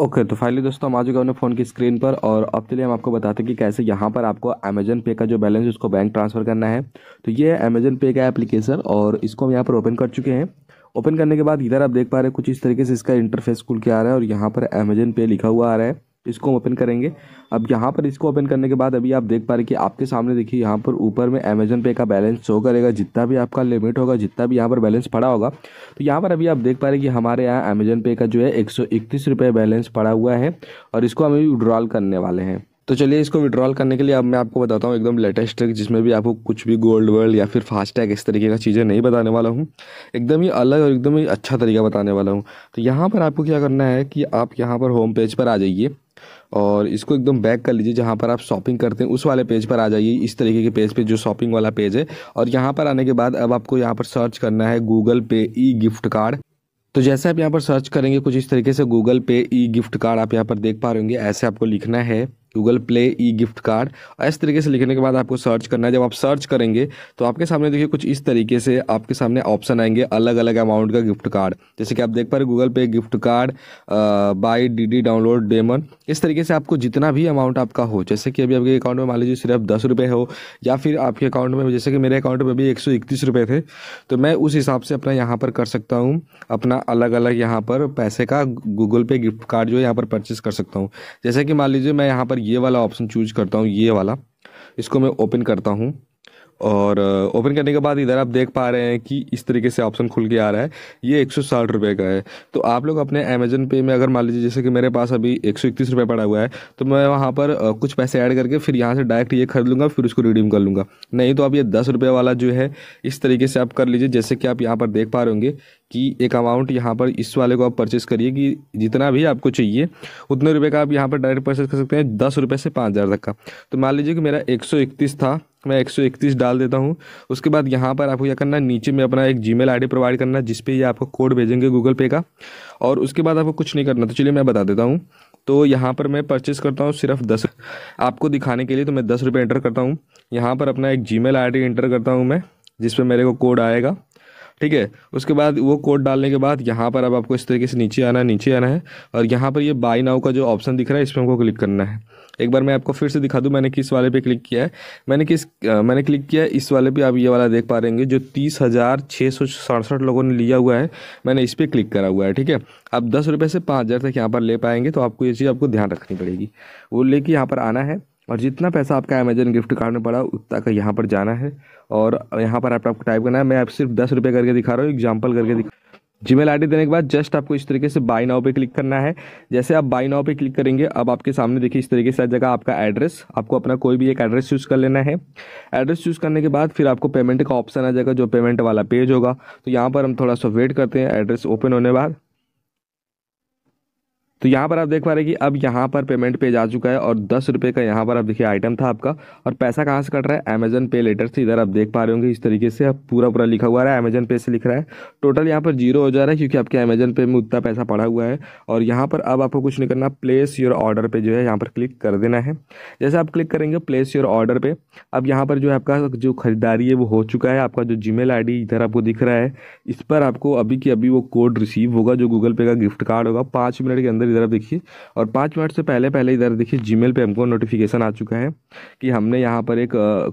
okay okay, तो finally दोस्तों हम आ चुके हैं फ़ोन की स्क्रीन पर और अब चलिए हम आपको बताते हैं कि कैसे यहाँ पर आपको अमेजन पे का जो बैलेंस उसको बैंक ट्रांसफ़र करना है तो ये है अमेजन पे का एप्लीकेशन और इसको हम यहाँ पर ओपन कर चुके हैं ओपन करने के बाद इधर आप देख पा रहे हैं कुछ इस तरीके से इसका इंटरफेस खुल के आ रहा है और यहाँ पर अमेजन पे लिखा हुआ आ रहा है इसको हम ओपन करेंगे अब यहाँ पर इसको ओपन करने के बाद अभी आप देख पा रहे कि आपके सामने देखिए यहाँ पर ऊपर में अमेजन पे का बैलेंस शो करेगा जितना भी आपका लिमिट होगा जितना भी यहाँ पर बैलेंस पड़ा होगा तो यहाँ पर अभी आप देख पा रहे कि हमारे यहाँ अमेजन पे का जो है एक सौ बैलेंस पड़ा हुआ है और इसको हम अभी विड्रॉल करने वाले हैं तो चलिए इसको विड्रॉल करने के लिए अब मैं आपको बताता हूँ एकदम लेटेस्ट ट्रिक जिसमें भी आपको कुछ भी गोल्ड वर्ल्ड या फिर फास्टैग इस तरीके का चीज़ें नहीं बताने वाला हूँ एकदम ही अलग और एकदम ही अच्छा तरीका बताने वाला हूँ तो यहाँ पर आपको क्या करना है कि आप यहाँ पर होम पेज पर आ जाइए और इसको एकदम बैक कर लीजिए जहाँ पर आप शॉपिंग करते हैं उस वाले पेज पर आ जाइए इस तरीके के पेज पे जो शॉपिंग वाला पेज है और यहाँ पर आने के बाद अब आपको यहाँ पर सर्च करना है गूगल पे ई गिफ्ट कार्ड तो जैसे आप यहाँ पर सर्च करेंगे कुछ इस तरीके से गूगल पे ई गिफ्ट कार्ड आप यहाँ पर देख पा रहे होंगे ऐसे आपको लिखना है Google Play E gift card और इस तरीके से लिखने के बाद आपको सर्च करना है जब आप सर्च करेंगे तो आपके सामने देखिए कुछ इस तरीके से आपके सामने ऑप्शन आएंगे अलग अलग अमाउंट का गिफ्ट कार्ड जैसे कि आप देख पा रहे गूगल पे गिफ्ट कार्ड बाई डी डी डाउनलोड डेमन इस तरीके से आपको जितना भी अमाउंट आपका हो जैसे कि अभी आपके अकाउंट में मान लीजिए सिर्फ दस रुपये हो या फिर आपके अकाउंट में जैसे कि मेरे अकाउंट में भी एक सौ इकतीस रुपये थे तो मैं उस हिसाब से अपना यहाँ पर कर सकता हूँ अपना अलग अलग यहाँ पर पैसे का गूगल पे गिफ्ट कार्ड जो है यहाँ पर परचेस कर सकता हूँ जैसे कि मान लीजिए मैं यहाँ पर ये वाला ऑप्शन चूज करता हूँ ये वाला इसको मैं ओपन करता हूँ और ओपन करने के बाद इधर आप देख पा रहे हैं कि इस तरीके से ऑप्शन खुल के आ रहा है ये एक सौ साठ का है तो आप लोग अपने अमेजन पे में अगर मान लीजिए जैसे कि मेरे पास अभी एक सौ रुपये पड़ा हुआ है तो मैं वहाँ पर कुछ पैसे ऐड करके फिर यहाँ से डायरेक्ट ये खरीद लूँगा फिर उसको रिडीम कर लूँगा नहीं तो आप ये दस रुपये वाला जो है इस तरीके से आप कर लीजिए जैसे कि आप यहाँ पर देख पा रहे होंगे कि एक अमाउंट यहाँ पर इस वाले को आप परचेस करिए कि जितना भी आपको चाहिए उतने रुपये का आप यहाँ पर डायरेक्ट परचेस कर सकते हैं दस रुपये से पाँच हज़ार तक का तो मान लीजिए कि मेरा एक सौ इकतीस था मैं एक सौ इकतीस डाल देता हूँ उसके बाद यहाँ पर आपको क्या करना है नीचे में अपना एक जी मेल प्रोवाइड करना है जिसपे ये आपको कोड भेजेंगे गूगल पे का और उसके बाद आपको कुछ नहीं करना तो चलिए मैं बता देता हूँ तो यहाँ पर मैं परचेस करता हूँ सिर्फ दस आपको दिखाने के लिए तो मैं दस रुपये एंटर करता हूँ यहाँ पर अपना एक जी मेल एंटर करता हूँ मैं जिस पर मेरे को कोड आएगा ठीक है उसके बाद वो कोड डालने के बाद यहाँ पर अब आपको इस तरीके से नीचे आना है नीचे आना है और यहाँ पर ये बाई नाउ का जो ऑप्शन दिख रहा है इस पर हमको क्लिक करना है एक बार मैं आपको फिर से दिखा दूँ मैंने किस वाले पे क्लिक किया है मैंने किस मैंने क्लिक किया है इस वाले पे आप ये वाला देख पा रहे जो तीस हज़ार छः सौ सड़सठ लोगों ने लिया हुआ है मैंने इस पर क्लिक करा हुआ है ठीक है आप दस रुपये से पाँच हज़ार तक यहाँ पर ले पाएंगे तो आपको ये चीज़ आपको ध्यान रखनी पड़ेगी वो लेके यहाँ पर आना है और जितना पैसा आपका अमेजन गिफ्ट कार्ड में पड़ा उतना का यहाँ पर जाना है और यहाँ पर आपको टाइप करना है मैं आप सिर्फ दस रुपये करके दिखा रहा हूँ एग्जाम्पल करके दिखा जी मेल देने के बाद जस्ट आपको इस तरीके से बाई नाव पे क्लिक करना है जैसे आप बाई नाव पे क्लिक करेंगे अब आपके सामने देखिए इस तरीके से जगह आपका एड्रेस आपको अपना कोई भी एक एड्रेस चूज़ कर लेना है एड्रेस चूज़ करने के बाद फिर आपको पेमेंट का ऑप्शन आ जाएगा जो पेमेंट वाला पेज होगा तो यहाँ पर हम थोड़ा सा वेट करते हैं एड्रेस ओपन होने बाद तो यहाँ पर आप देख पा रहे कि अब यहाँ पर पेमेंट पेज आ चुका है और दस रुपये का यहाँ पर आप देखिए आइटम था आपका और पैसा कहाँ से कट रहा है अमेजन पे लेटर से इधर आप देख पा रहे होंगे इस तरीके से अब पूरा पूरा लिखा हुआ है अमेजन पे से लिख रहा है टोटल यहाँ पर जीरो हो जा रहा है क्योंकि आपके अमेजन पे में उतना पैसा पड़ा हुआ है और यहाँ पर अब आपको कुछ नहीं करना प्लेस योर ऑर्डर पर जो है यहाँ पर क्लिक कर देना है जैसे आप क्लिक करेंगे प्लेस योर ऑर्डर पर अब यहाँ पर जो है आपका जो खरीदारी है वो हो चुका है आपका जो जी आई इधर आपको दिख रहा है इस पर आपको अभी की अभी वो कोड रिसीव होगा जो गूगल पे का गिफ्ट कार्ड होगा पाँच मिनट के अंदर इधर देखिए और पाँच मिनट से पहले पहले इधर देखिए जीमेल पे हमको नोटिफिकेशन आ चुका है कि हमने यहाँ पर एक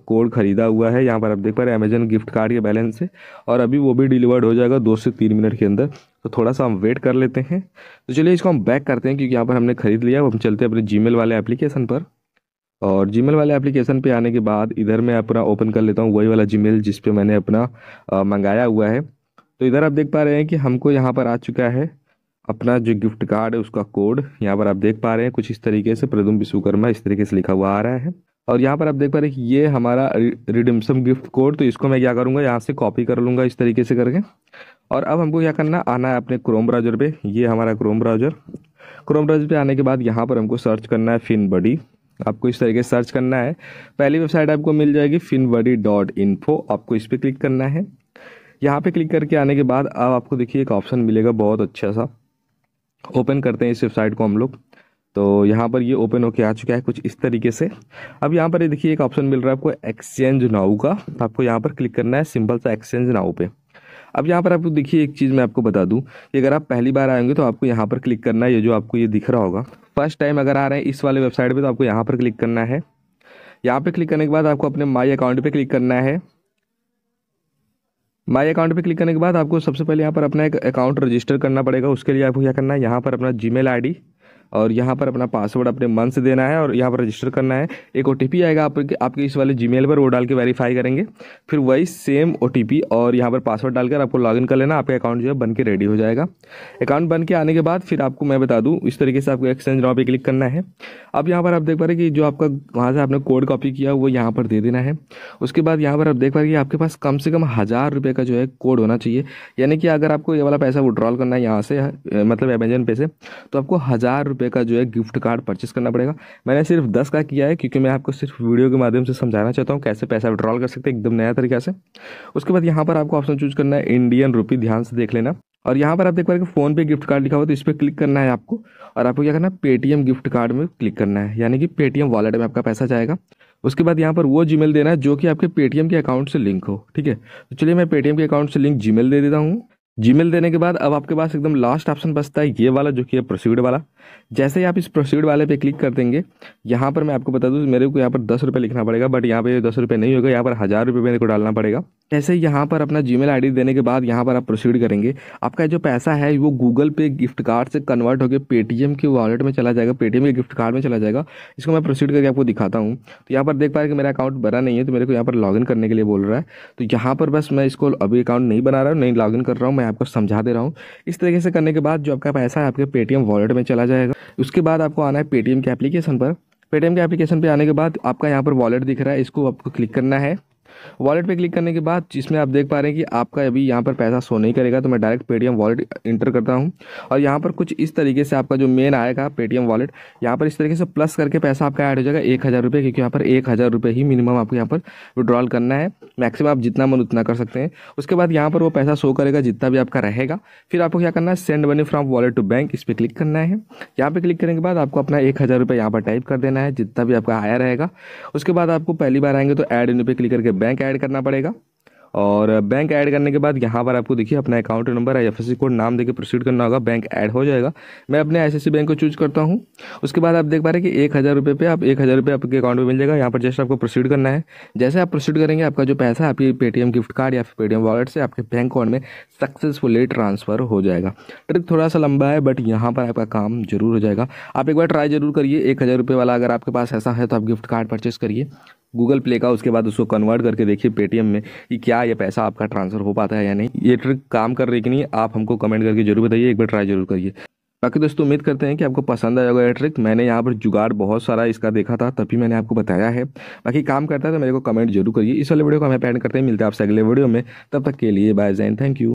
कोड ख़रीदा हुआ है यहाँ पर आप देख पा रहे हैं अमेजन गिफ्ट कार्ड के बैलेंस से और अभी वो भी डिलीवर्ड हो जाएगा दो से तीन मिनट के अंदर तो थोड़ा सा हम वेट कर लेते हैं तो चलिए इसको हम बैक करते हैं क्योंकि यहाँ पर हमने ख़रीद लिया हम चलते हैं अपने जीमेल वाले एप्लीकेशन पर और जी वाले एप्लीकेशन पे आने के बाद इधर मैं अपना ओपन कर लेता हूँ वही वाला जीमेल मेल जिसपे मैंने अपना मंगाया हुआ है तो इधर आप देख पा रहे हैं कि हमको यहाँ पर आ चुका है अपना जो गिफ्ट कार्ड है उसका कोड यहाँ पर आप देख पा रहे हैं कुछ इस तरीके से प्रदुम विश्वकर्मा इस तरीके से लिखा हुआ आ रहा है और यहाँ पर आप देख पा रहे हैं ये हमारा रिडिम्सम गिफ्ट कोड तो इसको मैं क्या करूँगा यहाँ से कॉपी कर लूँगा इस तरीके से करके और अब हमको क्या करना आना है अपने क्रोम ब्राउजर पे ये हमारा क्रोम ब्राउजर क्रोम ब्राउजर पे आने के बाद यहाँ पर हमको सर्च करना है फिन बडी आपको इस तरीके से सर्च करना है पहली वेबसाइट आपको मिल जाएगी फिन बडी डॉट इन्फो आपको इस पर क्लिक करना है यहाँ पे क्लिक करके आने के बाद अब आपको देखिए एक ऑप्शन मिलेगा बहुत अच्छा सा ओपन करते हैं इस वेबसाइट को हम लोग तो यहाँ पर ये ओपन होके आ चुका है कुछ इस तरीके से अब यहाँ पर ये देखिए एक ऑप्शन मिल रहा है आपको एक्सचेंज नाउ का तो आपको यहाँ पर क्लिक करना है सिंपल सा एक्सचेंज नाउ पे अब यहाँ पर आपको देखिए एक चीज़ मैं आपको बता दूँ कि अगर आप पहली बार आएंगे तो आपको यहाँ पर क्लिक करना है ये जो आपको ये दिख रहा होगा फर्स्ट टाइम अगर आ रहे हैं इस वाले वेबसाइट पर तो आपको यहाँ पर क्लिक करना है यहाँ पर क्लिक करने के बाद आपको अपने माई अकाउंट पर क्लिक करना है माय अकाउंट पे क्लिक करने के बाद आपको सबसे पहले यहाँ पर अपना एक अकाउंट रजिस्टर करना पड़ेगा उसके लिए आपको क्या करना है यहाँ पर अपना जीमेल आईडी और यहाँ पर अपना पासवर्ड अपने मन से देना है और यहाँ पर रजिस्टर करना है एक ओ आएगा आपके आपके इस वाले जीमेल पर वो डाल के वेरीफाई करेंगे फिर वही सेम ओ और यहाँ पर पासवर्ड डालकर आपको लॉगिन कर लेना आपका अकाउंट जो है बन के रेडी हो जाएगा अकाउंट बन के आने के बाद फिर आपको मैं बता दूँ इस तरीके से आपको एक्सचेंज नाव पर क्लिक करना है अब यहाँ पर आप देख पा रहे कि जो आपका वहाँ से आपने कोड कॉपी किया वो यहाँ पर दे देना है उसके बाद यहाँ पर आप देख पा रहे कि आपके पास कम से कम हज़ार रुपये का जो है कोड होना चाहिए यानी कि अगर आपको ये वाला पैसा विड्रॉल करना है यहाँ से मतलब अमेजन पे से तो आपको हज़ार रुपये का जो है गिफ्ट कार्ड परचेस करना पड़ेगा मैंने सिर्फ दस का किया है क्योंकि मैं आपको सिर्फ वीडियो के माध्यम से समझाना चाहता हूँ कैसे पैसा विड्रॉल कर सकते हैं एकदम नया तरीका से उसके बाद यहाँ पर आपको ऑप्शन चूज करना है इंडियन रुपी ध्यान से देख लेना और यहाँ पर आप देख पा रहे फोन पे गिफ्ट कार्ड लिखा हुआ तो इस पर क्लिक करना है आपको और आपको क्या करना है पेटीएम गिफ्ट कार्ड में क्लिक करना है यानी कि पेटीएम वॉलेट में आपका पैसा जाएगा उसके बाद यहाँ पर वो जीमेल देना है जो कि आपके पेटीएम के अकाउंट से लिंक हो ठीक है तो चलिए मैं पेटीएम के अकाउंट से लिंक जीमेल दे देता हूँ जीमेल देने के बाद अब आपके पास एकदम लास्ट ऑप्शन बचता है ये वाला जो कि है प्रोसीड वाला जैसे ही आप इस प्रोसीड वाले पे क्लिक कर देंगे यहाँ पर मैं आपको बता दूँ मेरे को यहाँ पर दस रुपये लिखना पड़ेगा बट यहाँ पे दस रुपये नहीं होगा यहाँ पर हज़ार रुपये मेरे को डालना पड़ेगा जैसे यहाँ पर अपना जी मेल देने के बाद यहाँ पर आप प्रोसीड करेंगे आपका जो पैसा है वो गूगल पे गिफ्ट कार्ड से कन्वर्ट होकर पेटीएम के वॉलेट में चला जाएगा पेटीएम के गिफ्ट कार्ड में चला जाएगा इसको मैं प्रोसीड करके आपको दिखाता हूँ तो यहाँ पर देख पा रहे कि मेरा अकाउंट बना नहीं है तो मेरे को यहाँ पर लॉगिन करने के लिए बोल रहा है तो यहाँ पर बस मैं इसको अभी अकाउंट नहीं बना रहा हूँ नहीं लॉगिन कर रहा हूँ मैं आपको समझा दे रहा हूँ इस तरीके से करने के बाद जो आपका पैसा है आपके पेटीएम वॉलेट में चला जाएगा उसके बाद आपको आना है पेटीएम के एप्लीकेशन पर पेटीएम के एप्लीकेशन पर आने के बाद आपका यहाँ पर वॉलेट दिख रहा है इसको आपको क्लिक करना है वॉलेट पे क्लिक करने के बाद जिसमें आप देख पा रहे हैं कि आपका अभी यहाँ पर पैसा सो नहीं करेगा तो मैं डायरेक्ट पेटीएम वॉलेट इंटर करता हूँ और यहाँ पर कुछ इस तरीके से आपका जो मेन आएगा पेटीएम वॉलेट यहाँ पर इस तरीके से प्लस करके पैसा आपका ऐड हो जाएगा एक हज़ार रुपये क्योंकि यहाँ पर एक हज़ार रुपये ही मिनिमम आपको यहाँ पर विड्रॉल करना है मैक्सिमम आप जितना मन उतना कर सकते हैं उसके बाद यहाँ पर वो पैसा शो करेगा जितना भी आपका रहेगा फिर आपको क्या करना है send money from wallet to bank इस पर क्लिक करना है यहाँ पर क्लिक करने के बाद आपको अपना एक हज़ार रुपये यहाँ पर टाइप कर देना है जितना भी आपका आया रहेगा उसके बाद आपको पहली बार आएंगे तो ऐड इन पे क्लिक करके बैंक बैंक ऐड करना पड़ेगा और बैंक ऐड करने के बाद यहाँ पर आपको देखिए अपना account number I F code नाम देके प्रोसीड करना होगा बैंक ऐड हो जाएगा मैं अपने आई बैंक को चूज करता हूँ उसके बाद आप देख पा रहे हैं कि एक हज़ार रुपये पर आप एक हज़ार रुपये आपके अकाउंट में मिल जाएगा यहाँ पर जस्ट आपको प्रोसीड करना है जैसे आप प्रोसीड करेंगे आपका जो पैसा आपकी पेटीएम गिफ्ट कार्ड या फिर पेटीएम वॉलेट से आपके बैंक अकाउंट में सक्सेसफुली ट्रांसफ़र हो जाएगा ट्रिक थोड़ा सा लंबा है बट यहाँ पर आपका काम जरूर हो जाएगा आप एक बार ट्राई जरूर करिए एक हज़ार रुपये वाला अगर आपके पास ऐसा है तो आप गिफ्ट कार्ड परचेस करिए गूगल प्ले का उसके बाद उसको कन्वर्ट करके देखिए पेटीएम में कि क्या ये पैसा आपका ट्रांसफ़र हो पाता है या नहीं ये ट्रिक काम कर रही कि नहीं आप हमको कमेंट करके जरूर बताइए एक बार ट्राई जरूर करिए बाकी दोस्तों उम्मीद करते हैं कि आपको पसंद आया होगा ये ट्रिक मैंने यहाँ पर जुगाड़ बहुत सारा इसका देखा था तभी मैंने आपको बताया है बाकी काम करता है तो मेरे को कमेंट जरूर करिए इस वाले वीडियो को हमें पैंड करते हैं मिलते हैं आपसे अगले वीडियो में तब तक के लिए बाय जैन थैंक यू